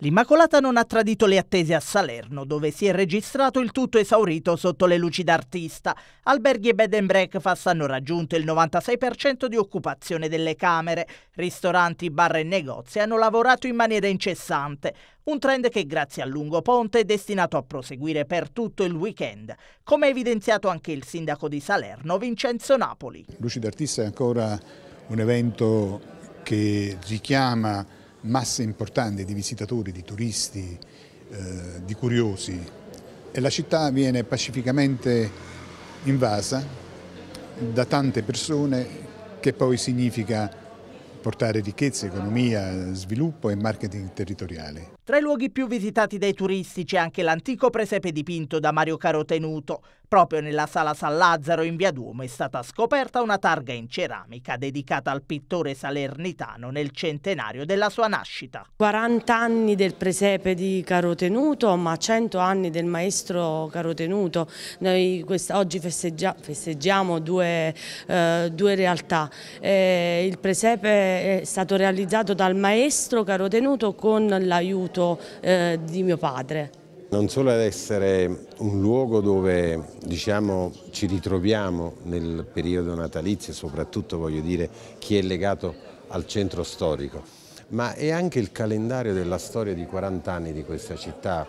L'Immacolata non ha tradito le attese a Salerno, dove si è registrato il tutto esaurito sotto le luci d'artista. Alberghi e bed and breakfast hanno raggiunto il 96% di occupazione delle camere. Ristoranti, bar e negozi hanno lavorato in maniera incessante. Un trend che grazie al lungo ponte è destinato a proseguire per tutto il weekend, come ha evidenziato anche il sindaco di Salerno, Vincenzo Napoli. Luci d'artista è ancora un evento che richiama masse importanti di visitatori, di turisti, eh, di curiosi e la città viene pacificamente invasa da tante persone che poi significa portare ricchezza, economia, sviluppo e marketing territoriale. Tra i luoghi più visitati dai turisti c'è anche l'antico presepe dipinto da Mario Caro Tenuto, Proprio nella sala San Lazzaro in via Duomo è stata scoperta una targa in ceramica dedicata al pittore salernitano nel centenario della sua nascita. 40 anni del presepe di Carotenuto, ma 100 anni del maestro Carotenuto. Noi oggi festeggia, festeggiamo due, eh, due realtà. Eh, il presepe è stato realizzato dal maestro Carotenuto con l'aiuto eh, di mio padre non solo ad essere un luogo dove diciamo, ci ritroviamo nel periodo natalizio, soprattutto voglio dire chi è legato al centro storico, ma è anche il calendario della storia di 40 anni di questa città.